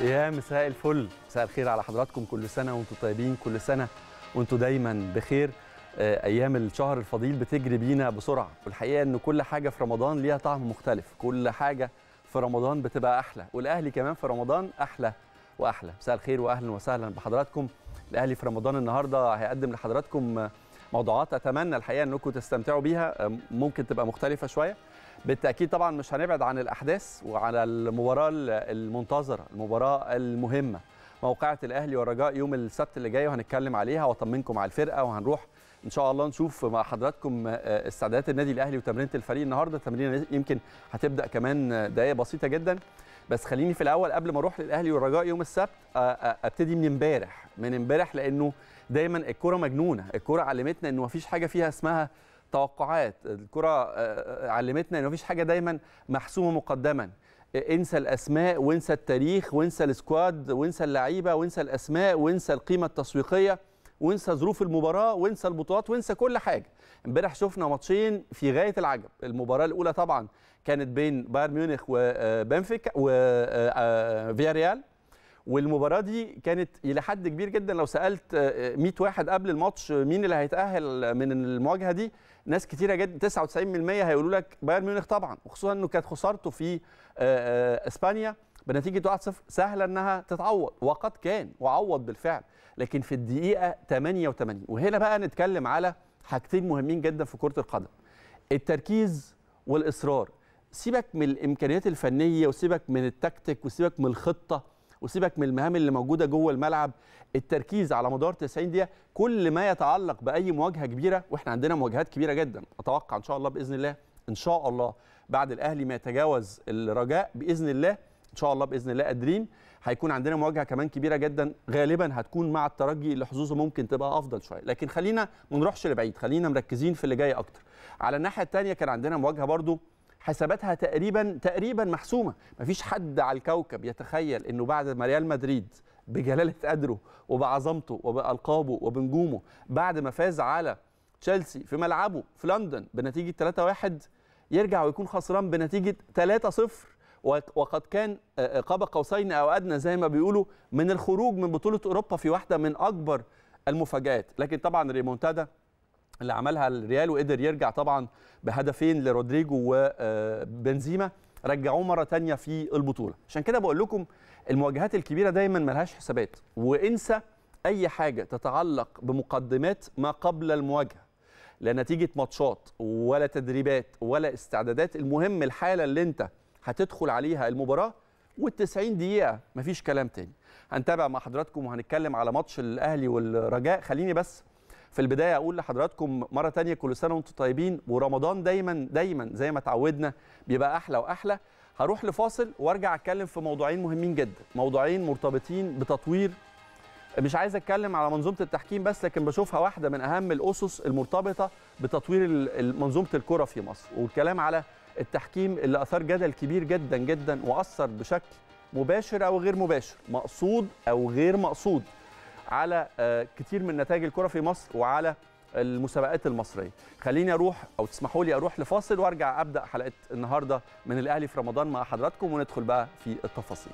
يا مساء الفل مساء الخير على حضراتكم كل سنه وانتم طيبين كل سنه وانتم دايما بخير آه، ايام الشهر الفضيل بتجري بينا بسرعه والحقيقه ان كل حاجه في رمضان ليها طعم مختلف كل حاجه في رمضان بتبقى احلى والاهلي كمان في رمضان احلى واحلى مساء الخير واهلا وسهلا بحضراتكم الاهلي في رمضان النهارده هيقدم لحضراتكم موضوعات اتمنى الحقيقه انكم تستمتعوا بيها ممكن تبقى مختلفه شويه بالتاكيد طبعا مش هنبعد عن الاحداث وعلى المباراه المنتظره المباراه المهمه موقعة الاهلي والرجاء يوم السبت اللي جاي وهنتكلم عليها واطمنكم على الفرقه وهنروح ان شاء الله نشوف مع حضراتكم استعدادات النادي الاهلي وتمرينه الفريق النهارده التمرين يمكن هتبدا كمان دقائق بسيطه جدا بس خليني في الاول قبل ما اروح للاهلي والرجاء يوم السبت ابتدي من امبارح من امبارح لانه دايما الكره مجنونه الكره علمتنا انه مفيش حاجه فيها اسمها توقعات الكره علمتنا انه مفيش حاجه دايما محسومه مقدما انسى الاسماء وانسى التاريخ وانسى السكواد وانسى اللعيبه وانسى الاسماء وانسى القيمه التسويقيه وانسى ظروف المباراه وانسى البطولات وانسى كل حاجه امبارح شفنا ماتشين في غايه العجب المباراه الاولى طبعا كانت بين بايرن ميونخ وبنفيكا آه، وفياريال آه، آه، والمباراه دي كانت الى حد كبير جدا لو سالت 100 واحد قبل الماتش مين اللي هيتاهل من المواجهه دي ناس كتيره جدا 99% هيقولوا لك بايرن ميونخ طبعا وخصوصا انه كانت خسارته في اسبانيا بنتيجه 1-0 سهله انها تتعوض وقد كان وعوض بالفعل لكن في الدقيقه 88 وهنا بقى نتكلم على حاجتين مهمين جدا في كره القدم التركيز والاصرار سيبك من الامكانيات الفنيه وسيبك من التكتيك وسيبك من الخطه وسيبك من المهام اللي موجوده جوه الملعب التركيز على مدار 90 دقيقه كل ما يتعلق باي مواجهه كبيره واحنا عندنا مواجهات كبيره جدا اتوقع ان شاء الله باذن الله ان شاء الله بعد الاهلي ما يتجاوز الرجاء باذن الله ان شاء الله باذن الله قادرين هيكون عندنا مواجهه كمان كبيره جدا غالبا هتكون مع الترجي اللي حظوظه ممكن تبقى افضل شويه لكن خلينا ما نروحش لبعيد خلينا مركزين في اللي جاي اكتر على الناحيه الثانيه كان عندنا مواجهه برضو حساباتها تقريبا تقريبا محسومه مفيش حد على الكوكب يتخيل انه بعد ما ريال مدريد بجلاله قدره وبعظمته وبالقابه وبنجومه بعد ما فاز على تشيلسي في ملعبه في لندن بنتيجه 3-1 يرجع ويكون خسران بنتيجه 3-0 وقد كان آه، آه، قاب قوسين او ادنى زي ما بيقولوا من الخروج من بطوله اوروبا في واحده من اكبر المفاجات لكن طبعا ريمونتادا اللي عملها الريال وقدر يرجع طبعا بهدفين لرودريجو وبنزيما آه، رجعوه مره تانية في البطوله عشان كده بقول لكم المواجهات الكبيره دايما ملهاش حسابات وانسى اي حاجه تتعلق بمقدمات ما قبل المواجهه لا نتيجه ماتشات ولا تدريبات ولا استعدادات المهم الحاله اللي انت هتدخل عليها المباراه وال90 دقيقه مفيش كلام تاني هنتابع مع حضراتكم وهنتكلم على ماتش الاهلي والرجاء خليني بس في البدايه اقول لحضراتكم مره تانية كل سنه وانتم طيبين ورمضان دايما دايما زي ما اتعودنا بيبقى احلى واحلى هروح لفاصل وارجع اتكلم في موضوعين مهمين جدا موضوعين مرتبطين بتطوير مش عايز اتكلم على منظومه التحكيم بس لكن بشوفها واحده من اهم الاسس المرتبطه بتطوير منظومه الكره في مصر والكلام على التحكيم اللي اثار جدل كبير جدا جدا واثر بشكل مباشر او غير مباشر مقصود او غير مقصود على آه، كتير من نتائج الكره في مصر وعلى المسابقات المصريه خليني اروح او تسمحوا لي اروح لفاصل وارجع ابدا حلقه النهارده من الاهلي في رمضان مع حضراتكم وندخل بقى في التفاصيل